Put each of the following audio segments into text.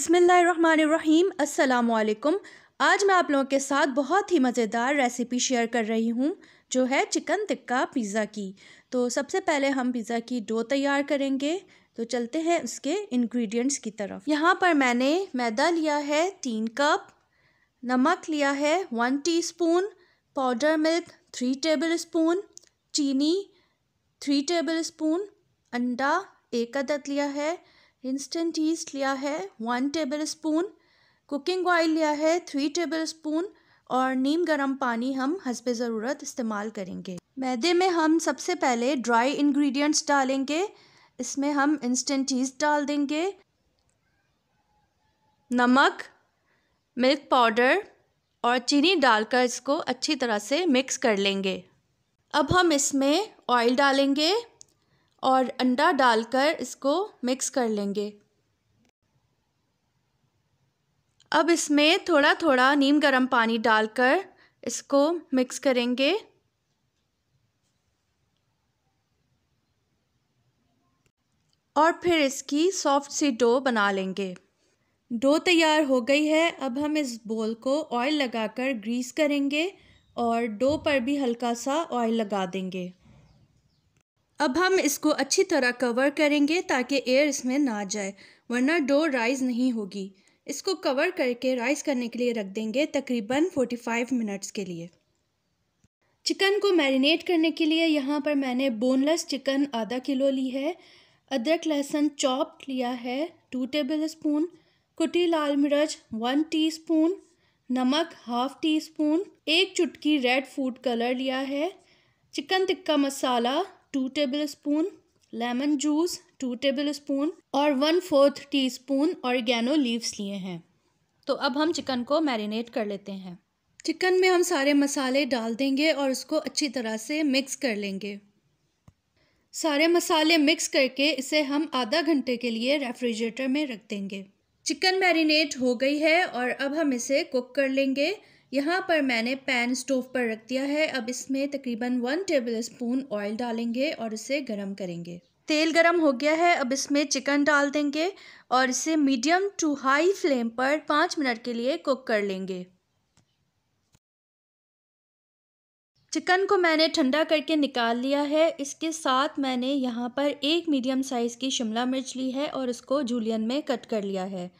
बिसमीम् अल्लाम आज मैं आप लोगों के साथ बहुत ही मज़ेदार रेसिपी शेयर कर रही हूँ जो है चिकन टिक्का पिज़्ज़ा की तो सबसे पहले हम पिज़्ज़ा की डो तैयार करेंगे तो चलते हैं उसके इंग्रेडिएंट्स की तरफ यहाँ पर मैंने मैदा लिया है तीन कप नमक लिया है one teaspoon powder milk three tablespoon चीनी थ्री टेबल स्पून अंडा एक अदद लिया है इंस्टेंट ईस्ट लिया है one tablespoon cooking oil लिया है थ्री टेबल स्पून और नीम गर्म पानी हम हंसब ज़रूरत इस्तेमाल करेंगे मैदे में हम सबसे पहले ड्राई इंग्रेडिएंट्स डालेंगे इसमें हम इंस्टेंट ईस्ट डाल देंगे नमक मिल्क पाउडर और चीनी डालकर इसको अच्छी तरह से मिक्स कर लेंगे अब हम इसमें ऑयल डालेंगे और अंडा डालकर इसको मिक्स कर लेंगे अब इसमें थोड़ा थोड़ा नीम गर्म पानी डालकर इसको मिक्स करेंगे और फिर इसकी सॉफ्ट सी डो बना लेंगे डो तैयार हो गई है अब हम इस बोल को ऑयल लगाकर ग्रीस करेंगे और डो पर भी हल्का सा ऑयल लगा देंगे अब हम इसको अच्छी तरह कवर करेंगे ताकि एयर इसमें ना जाए वरना डो राइज़ नहीं होगी इसको कवर करके राइस करने के लिए रख देंगे तकरीबन 45 मिनट्स के लिए चिकन को मैरिनेट करने के लिए यहाँ पर मैंने बोनलेस चिकन आधा किलो ली है अदरक लहसुन चॉप लिया है टू टेबल स्पून कुटी लाल मिर्च वन टीस्पून नमक हाफ टी स्पून एक चुटकी रेड फूड कलर लिया है chicken tikka masala two tablespoon lemon juice two tablespoon और one fourth teaspoon oregano leaves लिए हैं तो अब हम चिकन को मैरिनेट कर लेते हैं चिकन में हम सारे मसाले डाल देंगे और उसको अच्छी तरह से मिक्स कर लेंगे सारे मसाले मिक्स करके इसे हम आधा घंटे के लिए रेफ्रिजरेटर में रख देंगे चिकन मैरिनेट हो गई है और अब हम इसे कुक कर लेंगे यहाँ पर मैंने पैन स्टोव पर रख दिया है अब इसमें तकरीबन वन टेबल स्पून ऑयल डालेंगे और इसे गर्म करेंगे तेल गर्म हो गया है अब इसमें चिकन डाल देंगे और इसे मीडियम टू हाई फ्लेम पर पाँच मिनट के लिए कुक कर लेंगे चिकन को मैंने ठंडा करके निकाल लिया है इसके साथ मैंने यहाँ पर एक मीडियम साइज़ की शिमला मिर्च ली है और इसको जूलियन में कट कर लिया है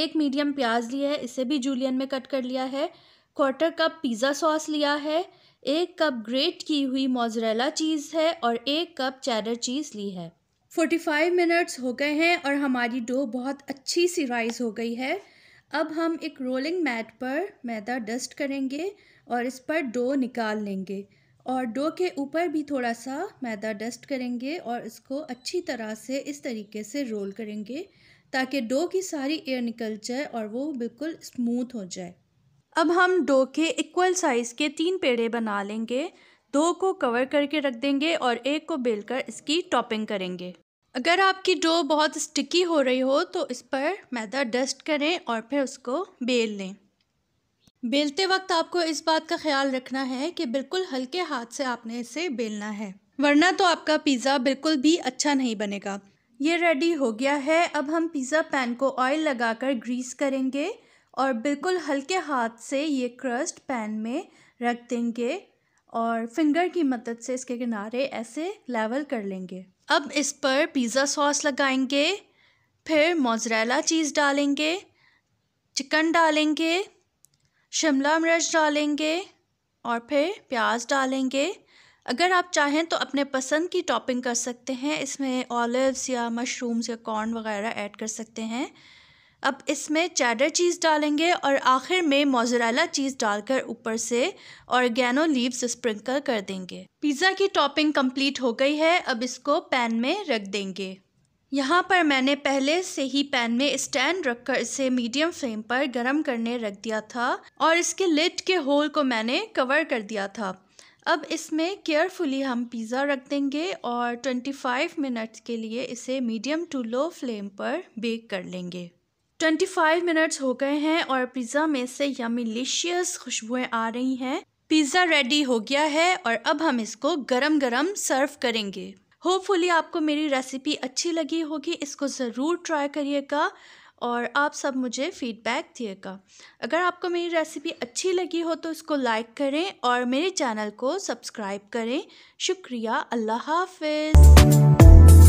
एक मीडियम प्याज ली है इसे भी जूलियन में कट कर लिया है क्वार्टर कप पिज़्ज़ा सॉस लिया है एक कप ग्रेट की हुई मोजरेला चीज़ है और एक कप चैडर चीज़ ली है 45 मिनट्स हो गए हैं और हमारी डो बहुत अच्छी सी राइस हो गई है अब हम एक रोलिंग मैट पर मैदा डस्ट करेंगे और इस पर डो निकाल लेंगे और डो के ऊपर भी थोड़ा सा मैदा डस्ट करेंगे और इसको अच्छी तरह से इस तरीके से रोल करेंगे ताकि डो की सारी एयर निकल जाए और वो बिल्कुल स्मूथ हो जाए अब हम डो के इक्वल साइज़ के तीन पेड़े बना लेंगे दो को कवर करके रख देंगे और एक को बेलकर इसकी टॉपिंग करेंगे अगर आपकी डो बहुत स्टिकी हो रही हो तो इस पर मैदा डस्ट करें और फिर उसको बेल लें बेलते वक्त आपको इस बात का ख्याल रखना है कि बिल्कुल हल्के हाथ से आपने इसे बेलना है वरना तो आपका पिज़्ज़ा बिल्कुल भी अच्छा नहीं बनेगा ये रेडी हो गया है अब हम पिज़्ज़ा पैन को ऑयल लगाकर ग्रीस करेंगे और बिल्कुल हल्के हाथ से ये क्रस्ट पैन में रख देंगे और फिंगर की मदद से इसके किनारे ऐसे लेवल कर लेंगे अब इस पर पिज़्ज़ा सॉस लगाएंगे फिर मोजरेला चीज़ डालेंगे चिकन डालेंगे शिमला मिर्च डालेंगे और फिर प्याज डालेंगे अगर आप चाहें तो अपने पसंद की टॉपिंग कर सकते हैं इसमें ऑलिव्स या मशरूम्स या कॉर्न वगैरह ऐड कर सकते हैं अब इसमें चैडर चीज़ डालेंगे और आखिर में मोजरेला चीज़ डालकर ऊपर से ऑर्गेनो लीव्स स्प्रिंकल कर देंगे पिज़्ज़ा की टॉपिंग कंप्लीट हो गई है अब इसको पैन में रख देंगे यहाँ पर मैंने पहले से ही पैन में स्टैंड रखकर इसे मीडियम फ्लेम पर गर्म करने रख दिया था और इसके लिड के होल को मैंने कवर कर दिया था अब इसमें केयरफुली हम पिज़्ज़ा रख देंगे और 25 मिनट के लिए इसे मीडियम टू लो फ्लेम पर बेक कर लेंगे ट्वेंटी फाइव मिनट्स हो गए हैं और पिज़्ज़ा में से यमिलिशियस खुशबुएं आ रही हैं पिज़्ज़ा रेडी हो गया है और अब हम इसको गरम गरम सर्व करेंगे होपफुली आपको मेरी रेसिपी अच्छी लगी होगी इसको ज़रूर ट्राई करिएगा और आप सब मुझे फीडबैक दिएगा अगर आपको मेरी रेसिपी अच्छी लगी हो तो इसको लाइक करें और मेरे चैनल को सब्सक्राइब करें शुक्रिया अल्लाह हाफिज़